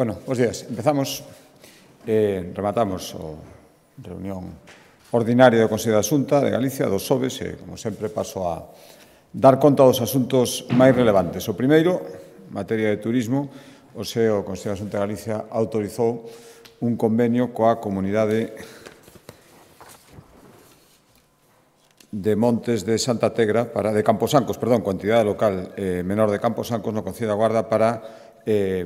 Bueno, os días. Empezamos, eh, rematamos o reunión ordinaria do Consello da Xunta de Galicia, dos OVES, e, como sempre, paso a dar conta dos asuntos máis relevantes. O primeiro, materia de turismo, o SEO, o Consello da Xunta de Galicia, autorizou un convenio coa comunidade de Montes de Santa Tegra, para, de Camposancos, perdón, coa entidade local eh, menor de Camposancos no Concello da Guarda para eh,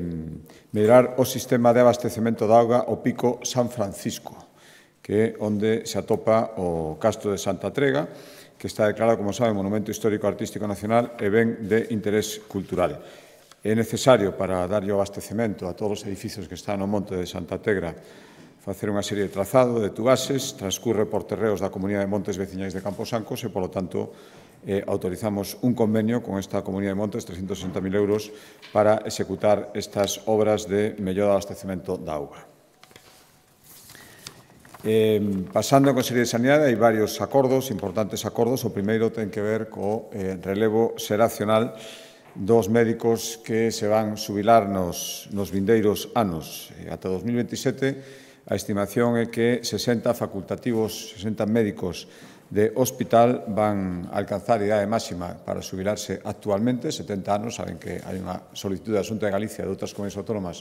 medrar o sistema de abastecemento da auga o pico San Francisco, que é onde se atopa o castro de Santa Trega, que está declarado, como sabe, Monumento Histórico Artístico Nacional e ben de interés cultural. É necesario para darlle o abastecemento a todos os edificios que están no monte de Santa Tegra facer unha serie de trazado de tubases, transcurre por terreos da Comunidade de Montes Veciñais de Camposancos e, polo tanto, eh, autorizamos un convenio con esta Comunidade de Montes, 360.000 euros, para executar estas obras de mellora do abastecimiento de auga. Eh, pasando a Consellería de Sanidade, hai varios acordos, importantes acordos. O primeiro ten que ver co eh, relevo xeracional dos médicos que se van subilar nos, nos vindeiros anos. Eh, ata 2027, a estimación é que 60 facultativos, 60 médicos de hospital van alcanzar a idade máxima para subilarse actualmente, 70 anos, saben que hai unha solicitude de asunto de Galicia e de outras comunidades autónomas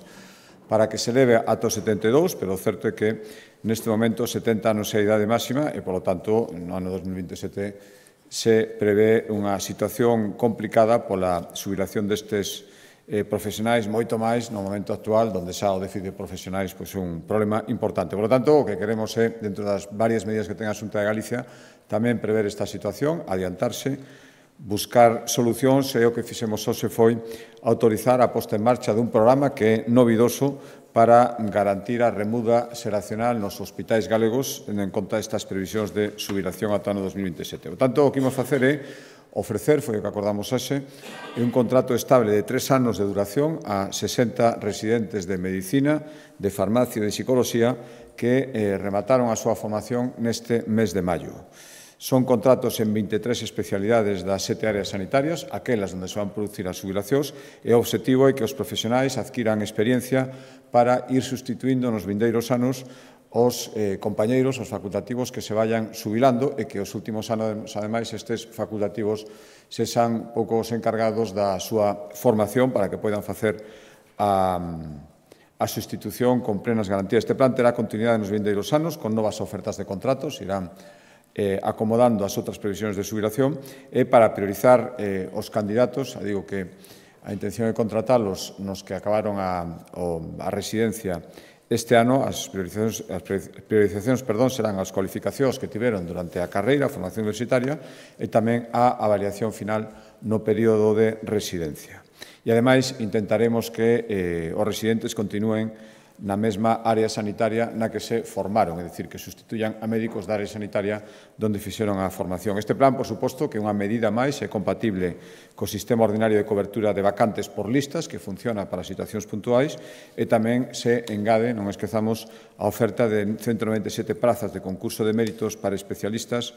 para que se leve ata 72, pero o certo é que neste momento 70 anos é a idade máxima e, polo tanto, no ano 2027 se prevé unha situación complicada pola subilación destes eh, profesionais moito máis no momento actual onde xa o déficit de profesionais pois, un problema importante. Por lo tanto, o que queremos é, dentro das varias medidas que ten a Xunta de Galicia, tamén prever esta situación, adiantarse, buscar solucións e o que fixemos hoxe foi autorizar a posta en marcha dun programa que é novidoso para garantir a remuda xeracional nos hospitais galegos en conta destas previsións de subiración ata o ano 2027. Por tanto, o que imos facer é ofrecer, foi o que acordamos hoxe, un contrato estable de tres anos de duración a 60 residentes de medicina, de farmacia e de psicología que eh, remataron a súa formación neste mes de maio. Son contratos en 23 especialidades das sete áreas sanitarias, aquelas onde se van producir as jubilacións, e o obxectivo é que os profesionais adquiran experiencia para ir sustituindo nos vindeiros anos os eh, compañeiros, os facultativos que se vayan subilando e que os últimos anos, ademais, estes facultativos se san pouco os encargados da súa formación para que poidan facer a, a sustitución con plenas garantías. Este plan terá continuidade nos vindeiros anos con novas ofertas de contratos, irán eh, acomodando as outras previsións de subilación e para priorizar eh, os candidatos, digo que a intención é contratalos nos que acabaron a, a residencia Este ano as priorizacións, as priorizacións perdón, serán as cualificacións que tiveron durante a carreira, a formación universitaria e tamén a avaliación final no período de residencia. E, ademais, intentaremos que eh, os residentes continúen na mesma área sanitaria na que se formaron, é dicir, que sustituyan a médicos da área sanitaria donde fixeron a formación. Este plan, por suposto, que é unha medida máis é compatible co sistema ordinario de cobertura de vacantes por listas que funciona para situacións puntuais e tamén se engade, non esquezamos, a oferta de 197 prazas de concurso de méritos para especialistas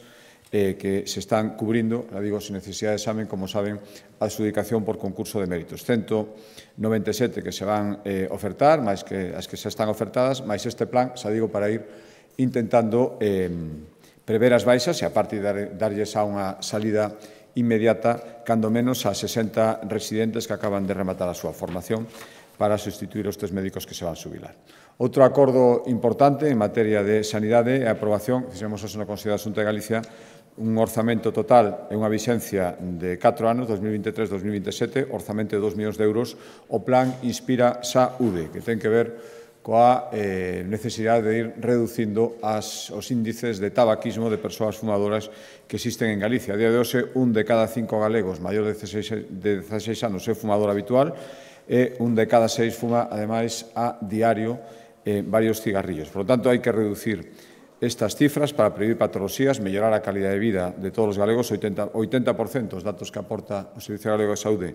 eh, que se están cubrindo, la digo, sin necesidad de examen, como saben, a dedicación por concurso de méritos. 197 que se van eh, ofertar, máis que as que se están ofertadas, máis este plan, xa digo, para ir intentando eh, prever as baixas e, aparte, dar, darlles a unha salida inmediata, cando menos a 60 residentes que acaban de rematar a súa formación para sustituir os tres médicos que se van subilar. Outro acordo importante en materia de sanidade é a aprobación, fixemos eso na Consejería de Asunto de Galicia, un orzamento total e unha vixencia de 4 anos, 2023-2027, orzamento de 2 millóns de euros, o plan Inspira Saúde, que ten que ver coa eh, necesidade de ir reducindo as, os índices de tabaquismo de persoas fumadoras que existen en Galicia. A día de hoxe, un de cada cinco galegos maior de 16, de 16 anos é fumador habitual e un de cada seis fuma, ademais, a diario eh, varios cigarrillos. Por lo tanto, hai que reducir estas cifras para prevenir patoloxías, mellorar a calidad de vida de todos os galegos, 80%, 80% os datos que aporta o Servicio Galego de Saúde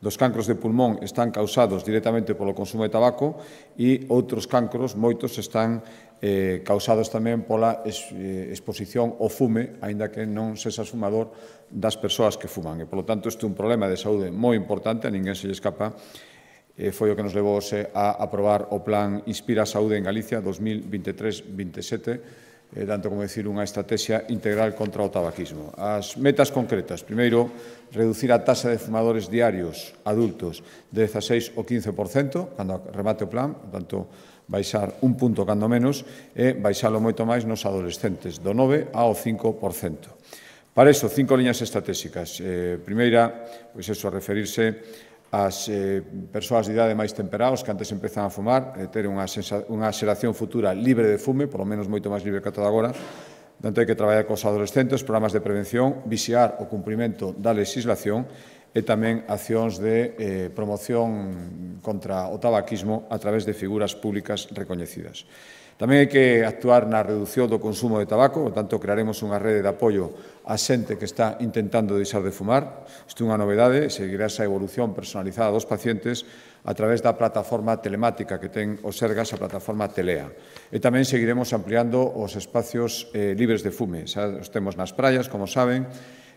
dos cancros de pulmón están causados directamente polo consumo de tabaco e outros cancros, moitos, están eh, causados tamén pola es, eh, exposición ao fume, aínda que non xa fumador das persoas que fuman. E, polo tanto, este é un problema de saúde moi importante, a ninguén se lle escapa, eh, foi o que nos levou a aprobar o Plan Inspira a Saúde en Galicia 2023-27, eh, tanto como decir unha estrategia integral contra o tabaquismo. As metas concretas, primeiro, reducir a taxa de fumadores diarios adultos de 16 ao 15% cando remate o plan, tanto baixar un punto cando menos e baixalo moito máis nos adolescentes, do 9 ao 5%. Para iso, cinco liñas estratégicas. Eh, primeira, pois eso, referirse as eh, persoas de idade máis temperados que antes empezan a fumar, eh, ter unha, unha xeración futura libre de fume, polo menos moito máis libre que ata agora, Tanto hai que traballar cos adolescentes, programas de prevención, vixiar o cumprimento da legislación e tamén accións de eh, promoción contra o tabaquismo a través de figuras públicas recoñecidas. Tamén hai que actuar na reducción do consumo de tabaco, por tanto crearemos unha rede de apoio a xente que está intentando deixar de fumar. Isto é unha novedade, seguirá esa evolución personalizada dos pacientes a través da plataforma telemática que ten o Sergas, a plataforma Telea. E tamén seguiremos ampliando os espacios eh, libres de fume. Xa os temos nas praias, como saben,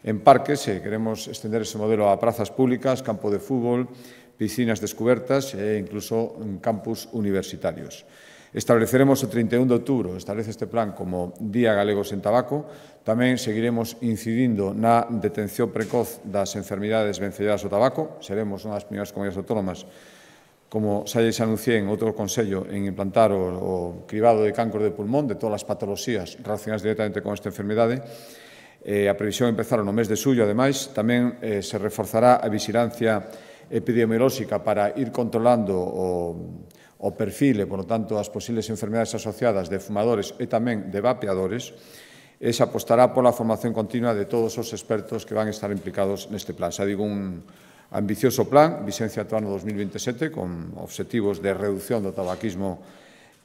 en parques, e queremos estender ese modelo a prazas públicas, campo de fútbol, piscinas descobertas e incluso en mm, campus universitarios. Estableceremos o 31 de outubro, establece este plan como Día Galego sen Tabaco. Tamén seguiremos incidindo na detención precoz das enfermidades vencelladas ao tabaco. Seremos unha das primeiras comunidades autónomas como xa xa anuncié en outro consello, en implantar o, o cribado de cancro de pulmón de todas as patologías relacionadas directamente con esta enfermidade. Eh, a previsión empezará no mes de suyo, ademais, tamén eh, se reforzará a vigilancia epidemiolóxica para ir controlando o, o perfil e, por tanto, as posibles enfermedades asociadas de fumadores e tamén de vapeadores, e se apostará pola formación continua de todos os expertos que van estar implicados neste plan. Xa digo, un ambicioso plan, Vicencia Atuano no 2027, con obxectivos de reducción do tabaquismo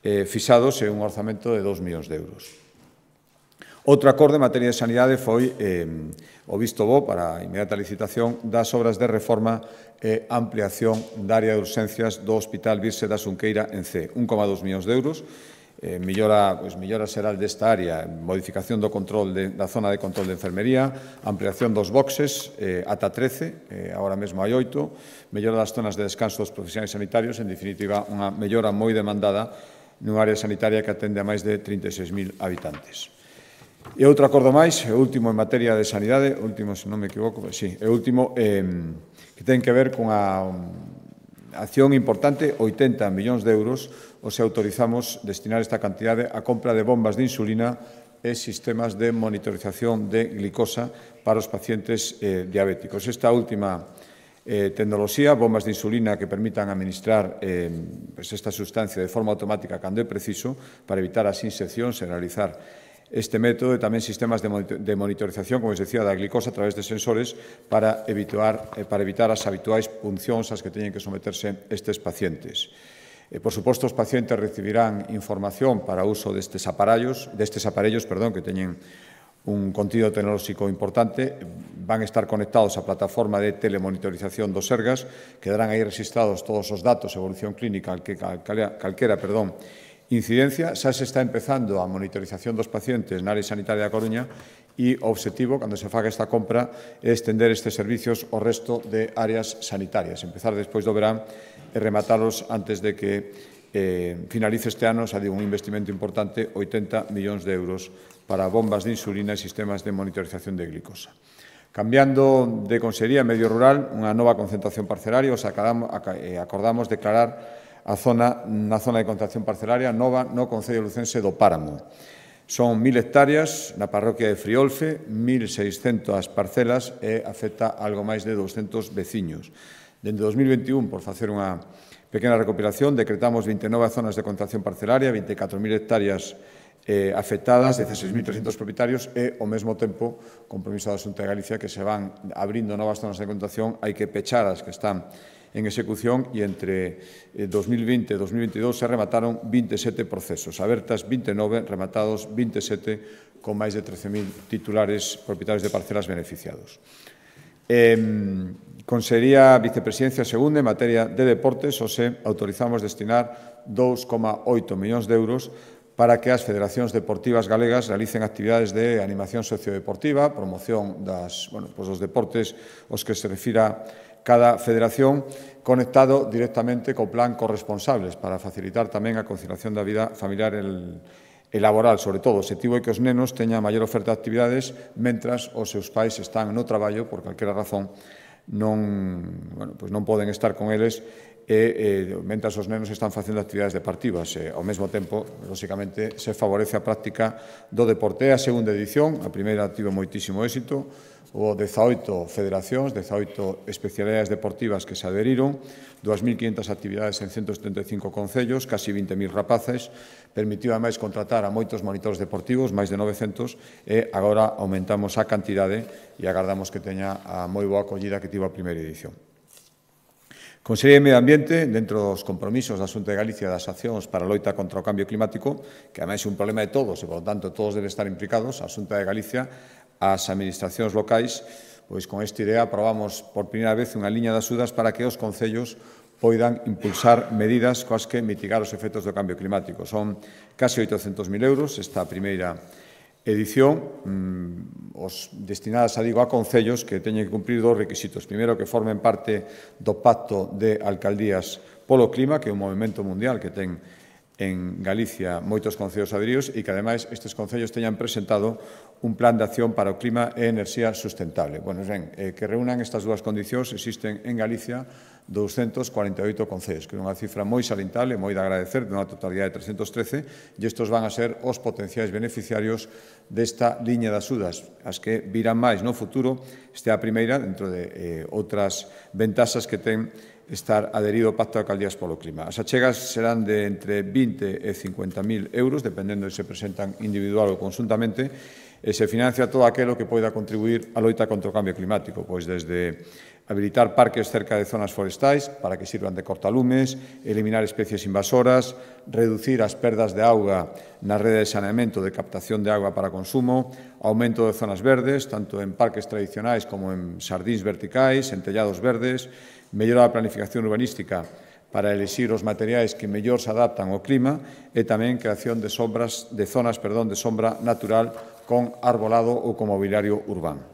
eh, fixados e un orzamento de 2 millóns de euros. Outro acorde en materia de sanidade foi eh, o visto bo para a inmediata licitación das obras de reforma e ampliación da área de urxencias do Hospital Virse da Sunqueira en C, 1,2 millóns de euros, eh, millora, pues, pois, millora xeral desta área, modificación do control de, da zona de control de enfermería, ampliación dos boxes eh, ata 13, eh, agora mesmo hai 8, mellora das zonas de descanso dos profesionais sanitarios, en definitiva, unha mellora moi demandada nunha área sanitaria que atende a máis de 36.000 habitantes. E outro acordo máis, o último en materia de sanidade, último, se non me equivoco, sí, o último, eh, que ten que ver con a um, acción importante, 80 millóns de euros, se autorizamos destinar esta cantidade a compra de bombas de insulina e sistemas de monitorización de glicosa para os pacientes eh, diabéticos. Esta última eh, tecnoloxía, bombas de insulina que permitan administrar eh, pues esta sustancia de forma automática cando é preciso para evitar as inxeccións e realizar este método e tamén sistemas de monitorización, como se decía, da glicosa a través de sensores para evitar, eh, para evitar as habituais puncións ás que teñen que someterse estes pacientes. E, eh, por suposto, os pacientes recibirán información para uso destes aparellos, destes aparellos perdón, que teñen un contido tecnolóxico importante, van a estar conectados á plataforma de telemonitorización dos SERGAS, quedarán aí registrados todos os datos, evolución clínica, calquera, calquera perdón, Incidencia, xa se está empezando a monitorización dos pacientes na área sanitaria da Coruña e o objetivo, cando se faga esta compra, é estender estes servicios ao resto de áreas sanitarias, empezar despois do verán e rematarlos antes de que eh, finalice este ano, xa digo, un investimento importante, 80 millóns de euros para bombas de insulina e sistemas de monitorización de glicosa. Cambiando de Consería Medio Rural, unha nova concentración parcelaria, os eh, acordamos declarar a zona, na zona de contracción parcelaria nova no Concello Lucense do Páramo. Son 1.000 hectáreas na parroquia de Friolfe, 1.600 as parcelas e afecta algo máis de 200 veciños. Dende 2021, por facer unha pequena recopilación, decretamos 29 zonas de contracción parcelaria, 24.000 hectáreas eh, afectadas, 16.300 propietarios e, ao mesmo tempo, compromiso da Asunta de Galicia que se van abrindo novas zonas de contracción, hai que pechar as que están en execución eh, e entre 2020 e 2022 se remataron 27 procesos, abertas 29, rematados 27, con máis de 13.000 titulares propietarios de parcelas beneficiados. Eh, Consería Vicepresidencia Segunda en materia de deportes, o se autorizamos destinar 2,8 millóns de euros para que as federacións deportivas galegas realicen actividades de animación sociodeportiva, promoción das, bueno, dos pois deportes aos que se refira cada federación conectado directamente co plan corresponsables para facilitar tamén a conciliación da vida familiar e el, e laboral, sobre todo. O objetivo é que os nenos teñan maior oferta de actividades mentras os seus pais están no traballo por calquera razón non, bueno, pois non poden estar con eles e, e mentras os nenos están facendo actividades deportivas. E, ao mesmo tempo, lóxicamente, se favorece a práctica do deporte. A segunda edición, a primeira tivo moitísimo éxito, ou 18 federacións, 18 especialidades deportivas que se adheriron, 2.500 actividades en 175 concellos, casi 20.000 rapaces, permitiu ademais contratar a moitos monitores deportivos, máis de 900, e agora aumentamos a cantidade e agardamos que teña a moi boa acollida que tivo a primeira edición. Consellería de Medio Ambiente, dentro dos compromisos da Xunta de Galicia das accións para a loita contra o cambio climático, que ademais é un problema de todos e, por tanto, todos deben estar implicados, a Xunta de Galicia ás administracións locais, pois con esta idea aprobamos por primeira vez unha liña de axudas para que os concellos poidan impulsar medidas coas que mitigar os efectos do cambio climático. Son case 800.000 euros esta primeira edición mm, os destinadas, a digo, a concellos que teñen que cumprir dos requisitos. Primeiro, que formen parte do Pacto de Alcaldías polo Clima, que é un movimento mundial que ten en Galicia moitos concellos adheridos e que, ademais, estes concellos teñan presentado un plan de acción para o clima e enerxía sustentable. Bueno, ben, eh, que reúnan estas dúas condicións existen en Galicia 248 concellos, que é unha cifra moi salintable, moi de agradecer, dunha totalidade de 313, e estos van a ser os potenciais beneficiarios desta liña de axudas, as que virán máis no futuro, este é a primeira, dentro de eh, outras ventaxas que ten estar adherido ao Pacto de Alcaldías polo Clima. As achegas serán de entre 20 e 50.000 euros, dependendo de se presentan individual ou conjuntamente, e se financia todo aquelo que poida contribuir á loita contra o cambio climático, pois desde habilitar parques cerca de zonas forestais para que sirvan de cortalumes, eliminar especies invasoras, reducir as perdas de auga na rede de saneamento de captación de agua para consumo, aumento de zonas verdes, tanto en parques tradicionais como en sardins verticais, en tellados verdes, mellora a planificación urbanística para elixir os materiais que mellor se adaptan ao clima e tamén creación de sombras de zonas, perdón, de sombra natural con arbolado ou con mobiliario urbano.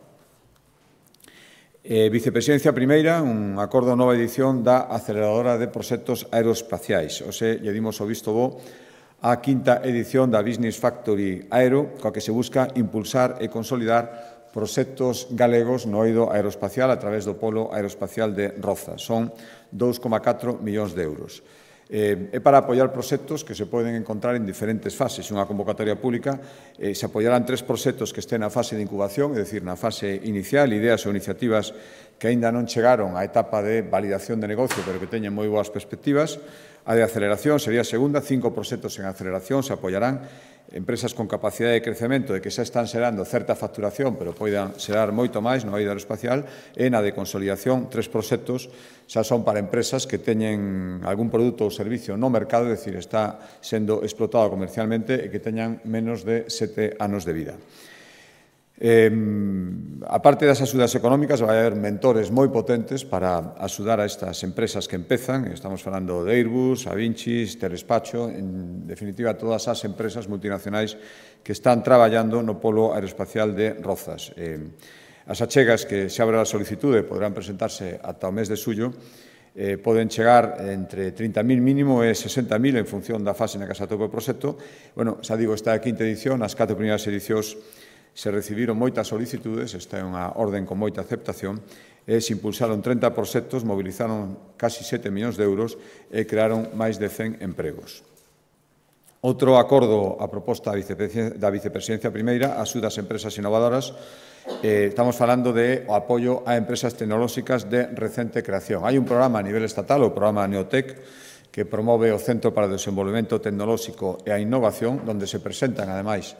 Eh, Vicepresidencia Primeira, un acordo nova edición da Aceleradora de Proxectos Aeroespaciais. Ose, lle dimos o visto bo a quinta edición da Business Factory Aero, coa que se busca impulsar e consolidar proxectos galegos no oído aeroespacial a través do polo aeroespacial de Roza. Son 2,4 millóns de euros. Eh, é para apoiar proxectos que se poden encontrar en diferentes fases. Unha convocatoria pública eh, se apoiarán tres proxectos que estén na fase de incubación, é dicir, na fase inicial, ideas ou iniciativas que aínda non chegaron á etapa de validación de negocio, pero que teñen moi boas perspectivas, A de aceleración sería a segunda, cinco proxectos en aceleración se apoiarán empresas con capacidade de crecemento e que xa están xerando certa facturación, pero poidan xerar moito máis no aire aeroespacial, e na de consolidación, tres proxectos xa son para empresas que teñen algún produto ou servicio no mercado, é dicir, está sendo explotado comercialmente e que teñan menos de sete anos de vida. Eh, a parte das axudas económicas, vai haber mentores moi potentes para axudar a estas empresas que empezan. Estamos falando de Airbus, Avincis, Telespacho, en definitiva, todas as empresas multinacionais que están traballando no polo aeroespacial de Rozas. Eh, as achegas que se abra a solicitude podrán presentarse ata o mes de suyo, eh, poden chegar entre 30.000 mínimo e 60.000 en función da fase na que se atopa o proxecto. Bueno, xa digo, está a quinta edición, as catro primeiras edicións se recibiron moitas solicitudes, esta é unha orden con moita aceptación, e se impulsaron 30 proxectos, mobilizaron casi 7 millóns de euros e crearon máis de 100 empregos. Outro acordo a proposta da Vicepresidencia Primeira axuda as empresas innovadoras estamos falando de o apoio a empresas tecnolóxicas de recente creación. Hai un programa a nivel estatal, o programa Neotec, que promove o Centro para o Desenvolvemento Tecnolóxico e a Innovación, onde se presentan, ademais,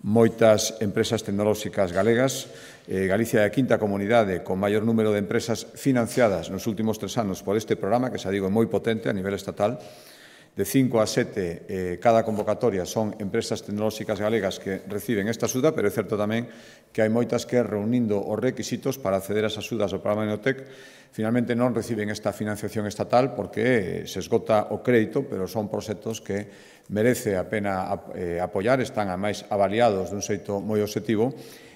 moitas empresas tecnolóxicas galegas. Eh, Galicia é a quinta comunidade con maior número de empresas financiadas nos últimos tres anos por este programa, que xa digo é moi potente a nivel estatal. De 5 a 7 eh, cada convocatoria son empresas tecnolóxicas galegas que reciben esta axuda, pero é certo tamén que hai moitas que reunindo os requisitos para acceder ás axudas do programa Neotec, finalmente non reciben esta financiación estatal porque eh, se esgota o crédito, pero son proxectos que merece a pena eh, apoiar, están a máis avaliados dun xeito moi objetivo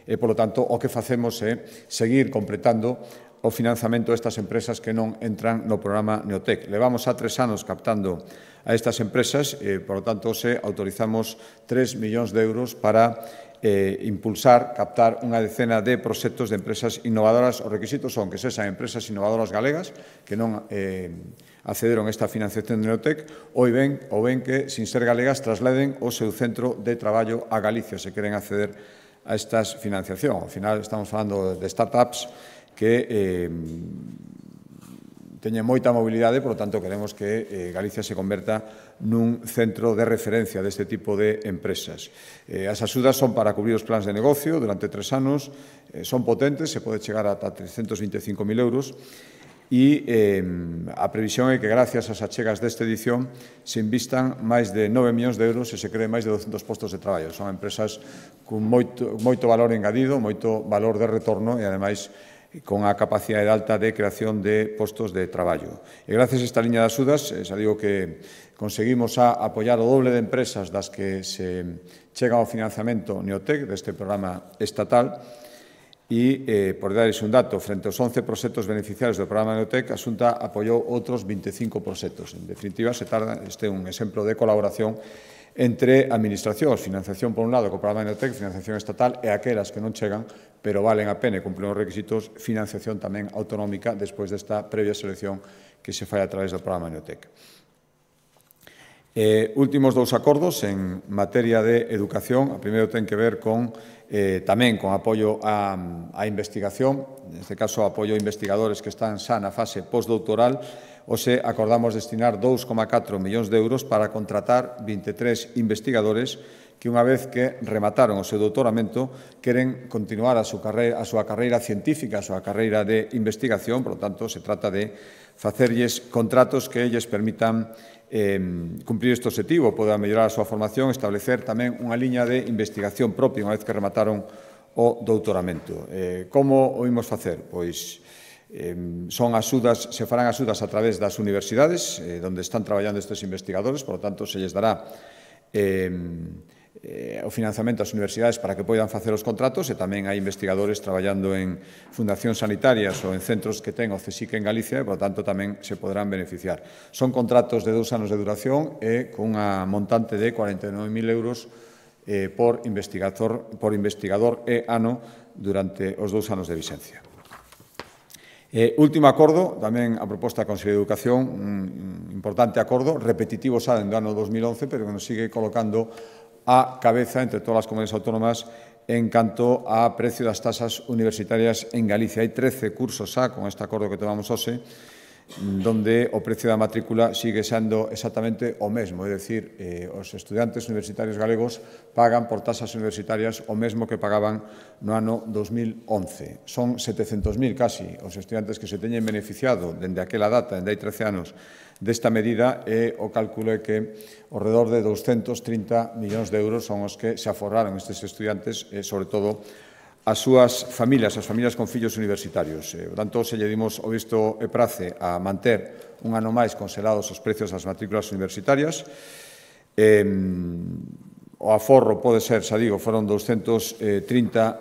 e, polo tanto, o que facemos é seguir completando o financiamento destas empresas que non entran no programa Neotec. Levamos a tres anos captando a estas empresas e, eh, por lo tanto, se autorizamos 3 millóns de euros para eh, impulsar, captar unha decena de proxectos de empresas innovadoras. Os requisitos son que sexan empresas innovadoras galegas que non eh, accederon a esta financiación de Neotec ou ben, ou ben que, sin ser galegas, trasladen o seu centro de traballo a Galicia se queren acceder a estas financiación. Ao final, estamos falando de startups que eh, teñen moita mobilidade, por tanto, queremos que eh, Galicia se converta nun centro de referencia deste tipo de empresas. Eh, as axudas son para cubrir os plans de negocio durante tres anos, eh, son potentes, se pode chegar ata 325.000 euros, e eh, a previsión é que gracias ás achegas desta edición se invistan máis de 9 millóns de euros e se creen máis de 200 postos de traballo. Son empresas con moito, moito valor engadido, moito valor de retorno e, ademais, con a capacidade alta de creación de postos de traballo. E gracias a esta liña de axudas, xa digo que conseguimos a apoiar o doble de empresas das que se chega ao financiamento Neotec deste programa estatal e, eh, por darles un dato, frente aos 11 proxectos beneficiarios do programa Neotec, a Xunta apoiou outros 25 proxectos. En definitiva, se tarda, este é un exemplo de colaboración entre administracións, financiación por un lado co programa Neotec, financiación estatal e aquelas que non chegan, pero valen a pena e cumplen os requisitos, financiación tamén autonómica despois desta previa selección que se fai a través do programa Neotec. Eh, últimos dous acordos en materia de educación, a primeiro ten que ver con eh, tamén con apoio a, á investigación, neste caso apoio a investigadores que están xa na fase postdoctoral, Oxe, acordamos destinar 2,4 millóns de euros para contratar 23 investigadores que unha vez que remataron o seu doutoramento queren continuar a súa carreira, a súa carreira científica, a súa carreira de investigación, por tanto, se trata de facerlles contratos que elles permitan eh, cumplir este objetivo, poda mellorar a súa formación, establecer tamén unha liña de investigación propia unha vez que remataron o doutoramento. Eh, como o imos facer? Pois son axudas, se farán axudas a través das universidades eh, onde están traballando estes investigadores, por lo tanto, se lles dará eh, eh, o financiamento ás universidades para que poidan facer os contratos e tamén hai investigadores traballando en fundacións sanitarias ou en centros que ten o CSIC en Galicia e, por lo tanto, tamén se podrán beneficiar. Son contratos de dous anos de duración e cunha montante de 49.000 euros eh, por, investigador, por investigador e ano durante os dous anos de Vicencia. Eh, último acordo, tamén a proposta da Consello de Educación, un importante acordo, repetitivo xa do ano 2011, pero que nos sigue colocando a cabeza entre todas as comunidades autónomas en canto a precio das tasas universitarias en Galicia. Hai 13 cursos xa con este acordo que tomamos hoxe, donde o precio da matrícula sigue sendo exactamente o mesmo, é dicir, eh, os estudantes universitarios galegos pagan por tasas universitarias o mesmo que pagaban no ano 2011. Son 700.000 casi os estudantes que se teñen beneficiado dende aquela data, dende hai 13 anos, desta medida e o cálculo é que ao redor de 230 millóns de euros son os que se aforraron estes estudantes, eh, sobre todo as súas familias, as familias con fillos universitarios. E, eh, por tanto, se lle dimos o visto e prace a manter un ano máis congelados os precios das matrículas universitarias. Eh, o aforro pode ser, xa digo, foron 230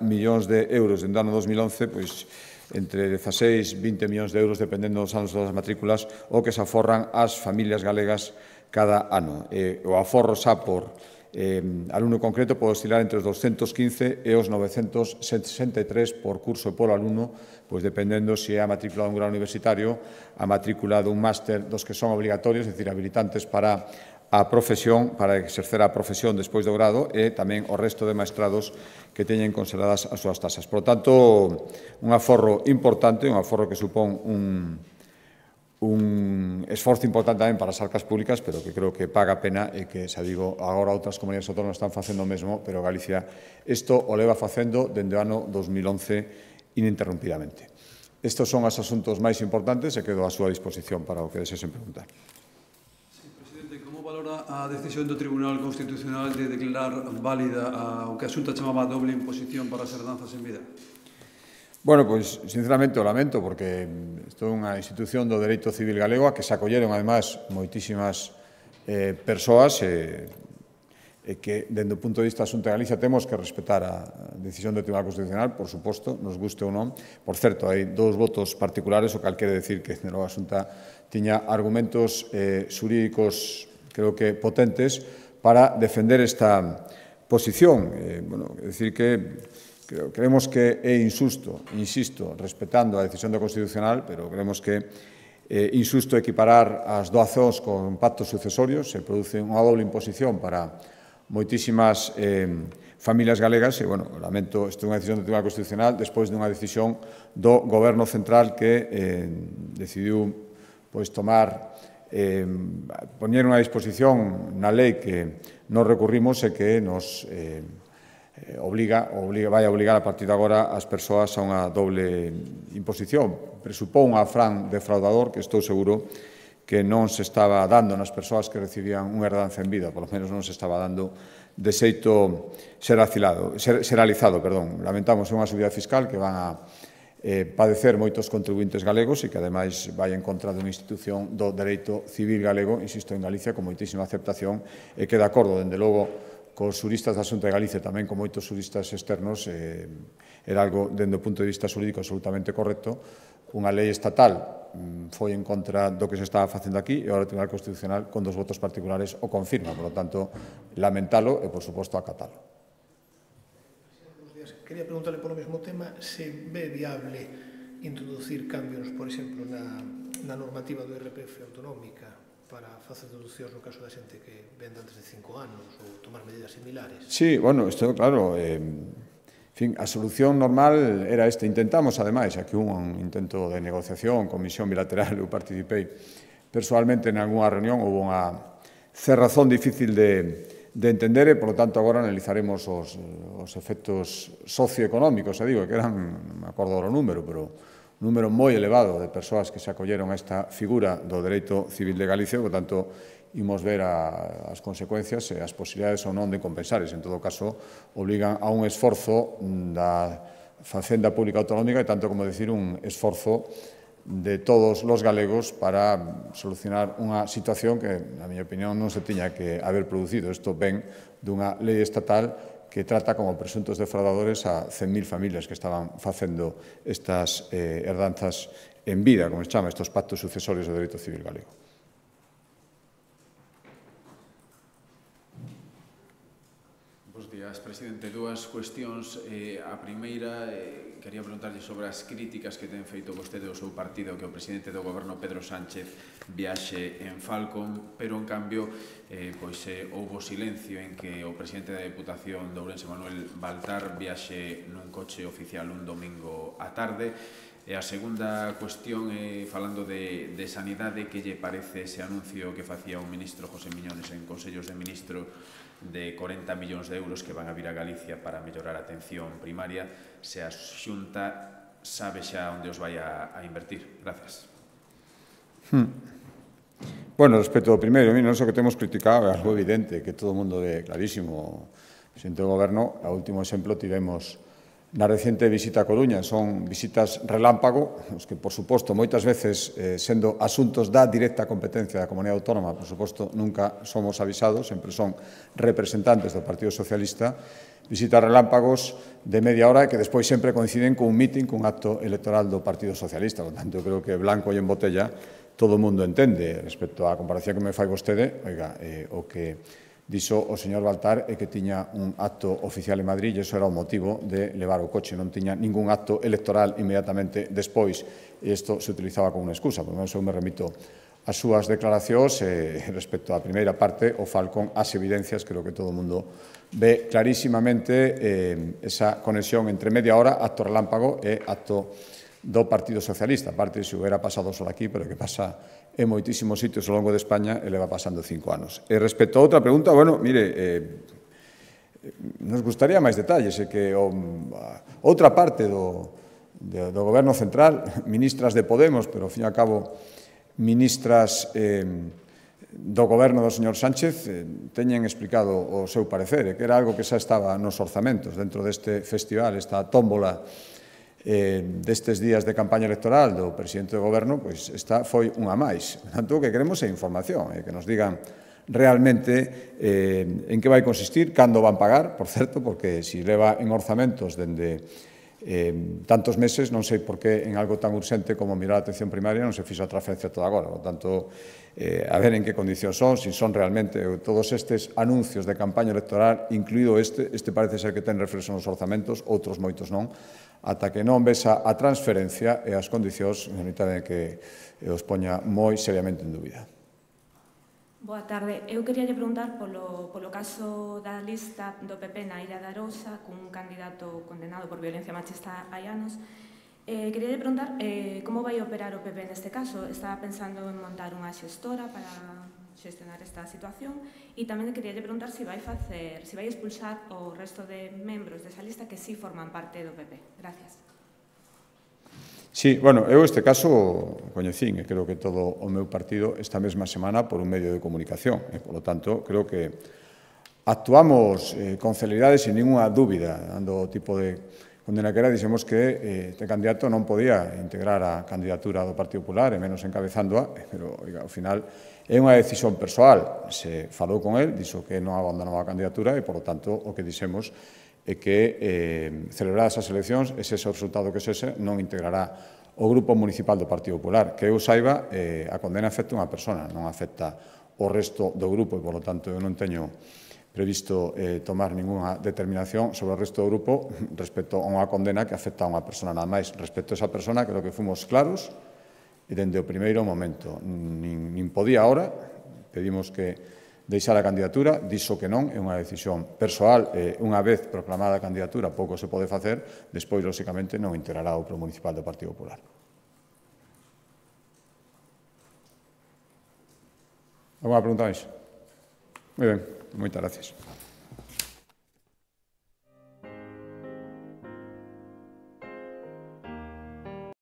millóns de euros dende o ano 2011, pois entre 16 e 20 millóns de euros, dependendo dos anos das matrículas, o que se aforran as familias galegas cada ano. Eh, o aforro xa por eh, alumno concreto pode oscilar entre os 215 e os 963 por curso e por alumno, pois dependendo se é a matrícula dun grado universitario, a matrícula dun máster dos que son obligatorios, é dicir, habilitantes para a profesión, para exercer a profesión despois do grado e tamén o resto de maestrados que teñen consideradas as súas tasas. Por tanto, un aforro importante, un aforro que supón un, un esforzo importante tamén para as arcas públicas, pero que creo que paga pena e que, xa digo, agora outras comunidades autónomas están facendo o mesmo, pero Galicia isto o leva facendo dende o ano 2011 ininterrumpidamente. Estos son os asuntos máis importantes e quedo a súa disposición para o que desesen preguntar. Sí, Presidente, como valora a decisión do Tribunal Constitucional de declarar válida a, o que a Xunta chamaba doble imposición para as herdanzas en vida? Bueno, pois, sinceramente, o lamento, porque mm, estou unha institución do Dereito Civil Galego a que se acolleron, además, moitísimas eh, persoas e, eh, eh, que, dende o punto de vista asunto de Galicia, temos que respetar a decisión do Tribunal Constitucional, por suposto, nos guste ou non. Por certo, hai dous votos particulares, o cal quere decir que Cenero Xunta tiña argumentos eh, xurídicos, creo que potentes, para defender esta posición. Eh, bueno, decir que Creo, creemos que é insusto, insisto, respetando a decisión do Constitucional, pero creemos que é eh, insusto equiparar as doazóns con pactos sucesorios, se produce unha doble imposición para moitísimas eh, familias galegas, e, bueno, lamento, isto é unha decisión do Tribunal Constitucional despois dunha decisión do Goberno Central que eh, decidiu pois, tomar eh, poñer unha disposición na lei que nos recurrimos e que nos eh, Eh, obliga, obliga, vai a obligar a partir de agora as persoas a unha doble imposición. Presupón a Fran defraudador, que estou seguro que non se estaba dando nas persoas que recibían unha herdanza en vida, polo menos non se estaba dando de xeito xeralizado. ser, seralizado. Perdón. Lamentamos unha subida fiscal que van a eh, padecer moitos contribuintes galegos e que ademais vai en contra dunha institución do dereito civil galego, insisto, en Galicia, con moitísima aceptación e que de acordo, dende logo, cos suristas da Xunta de Galicia tamén con moitos suristas externos eh, era algo, dende o punto de vista jurídico, absolutamente correcto. Unha lei estatal mm, foi en contra do que se estaba facendo aquí e agora o Tribunal Constitucional, con dos votos particulares, o confirma. Por lo tanto, lamentalo e, por suposto, acatalo. Quería preguntarle polo mesmo tema se ve viable introducir cambios, por exemplo, na, na normativa do RPF autonómica para facer deducións no caso da xente que venda antes de cinco anos ou tomar medidas similares? Sí, bueno, isto claro, eh, fin, a solución normal era esta. Intentamos, ademais, aquí un, intento de negociación, comisión bilateral, eu participei personalmente en algunha reunión, houve unha cerrazón difícil de, de entender e, polo tanto, agora analizaremos os, os efectos socioeconómicos, xa digo, que eran, me acordo o número, pero número moi elevado de persoas que se acolleron a esta figura do dereito civil de Galicia, por tanto, imos ver a, as consecuencias e as posibilidades ou non de compensares. En todo caso, obligan a un esforzo mm, da facenda pública autonómica e tanto como decir un esforzo de todos os galegos para mm, solucionar unha situación que, na miña opinión, non se tiña que haber producido. Isto ven dunha lei estatal que trata como presuntos defraudadores a 100.000 familias que estaban facendo estas eh, herdanzas en vida, como se chama, estos pactos sucesorios do dereito civil galego. gracias, presidente. Dúas cuestións. Eh, a primeira, eh, quería preguntarlle sobre as críticas que ten feito vostede ao seu partido que o presidente do goberno Pedro Sánchez viaxe en Falcon, pero en cambio eh, pois eh, houbo silencio en que o presidente da Deputación Dourense Manuel Baltar viaxe nun coche oficial un domingo á tarde E a segunda cuestión, eh, falando de, de sanidade, que lle parece ese anuncio que facía o ministro José Miñones en Consellos de Ministro de 40 millóns de euros que van a vir a Galicia para mellorar a atención primaria, se a xunta sabe xa onde os vai a, a invertir. Gracias. Hmm. Bueno, respecto ao primeiro, mira, non so que temos criticado, é algo evidente, que todo o mundo ve clarísimo. Presidente do Goberno, o último exemplo, tivemos na recente visita a Coruña. Son visitas relámpago, os que, por suposto, moitas veces, eh, sendo asuntos da directa competencia da Comunidade Autónoma, por suposto, nunca somos avisados, sempre son representantes do Partido Socialista, visitas relámpagos de media hora que despois sempre coinciden con un mitin, con un acto electoral do Partido Socialista. Por tanto, eu creo que blanco e en botella todo o mundo entende respecto á comparación que me fai vostede, oiga, eh, o que Dixo o señor Baltar é que tiña un acto oficial en Madrid e iso era o motivo de levar o coche. Non tiña ningún acto electoral inmediatamente despois e isto se utilizaba como unha excusa. Por menos eu me remito as súas declaracións eh, respecto á primeira parte o Falcón as evidencias creo que todo o mundo ve clarísimamente eh, esa conexión entre media hora acto relámpago e acto do Partido Socialista. parte, se hubiera pasado só aquí, pero que pasa en moitísimos sitios ao longo de España e leva pasando cinco anos. E respecto a outra pregunta, bueno, mire, eh, nos gustaría máis detalles, é que o, a, outra parte do, do, do Goberno Central, ministras de Podemos, pero ao fin e ao cabo ministras eh, do Goberno do señor Sánchez, eh, teñen explicado o seu parecer, que era algo que xa estaba nos orzamentos dentro deste festival, esta tómbola eh, destes días de campaña electoral do presidente do goberno, pois esta foi unha máis. Tanto que queremos é información, eh, que nos digan realmente eh, en que vai consistir, cando van pagar, por certo, porque se leva en orzamentos dende eh, tantos meses, non sei por que en algo tan urxente como mirar a atención primaria non se fixo a transferencia toda agora. Por tanto, eh, a ver en que condicións son, se son realmente todos estes anuncios de campaña electoral, incluído este, este parece ser que ten reflexo nos orzamentos, outros moitos non, ata que non vesa a transferencia e as condicións necesitan que os poña moi seriamente en dúbida. Boa tarde. Eu queria lle preguntar polo, polo caso da lista do PP na Illa da con cun candidato condenado por violencia machista hai anos. Eh, queria lle preguntar eh, como vai operar o PP neste caso. Estaba pensando en montar unha xestora para xestionar esta situación e tamén quería preguntar se si vai facer, se si vai expulsar o resto de membros desa lista que sí forman parte do PP. Gracias. Sí, bueno, eu este caso coñecín e creo que todo o meu partido esta mesma semana por un medio de comunicación e, polo tanto, creo que actuamos eh, con celeridade sin ninguna dúbida dando o tipo de condena que era dixemos que eh, este candidato non podía integrar a candidatura do Partido Popular e menos encabezándoa pero oiga, ao final É unha decisión persoal. Se falou con el, dixo que non abandonou a candidatura e, por lo tanto, o que dixemos é que eh, celebradas as eleccións, ese o resultado que sese, non integrará o Grupo Municipal do Partido Popular. Que eu saiba, eh, a condena afecta unha persona, non afecta o resto do grupo e, por lo tanto, eu non teño previsto eh, tomar ninguna determinación sobre o resto do grupo respecto a unha condena que afecta a unha persona nada máis. Respecto a esa persona, creo que fomos claros, dende o primeiro momento. Nin, nin podía ahora, pedimos que deixara a candidatura, dixo que non, é unha decisión persoal, eh, unha vez proclamada a candidatura pouco se pode facer, despois, lóxicamente, non integrará o Pro Municipal do Partido Popular. Alguna pregunta máis? Moi ben, moitas gracias.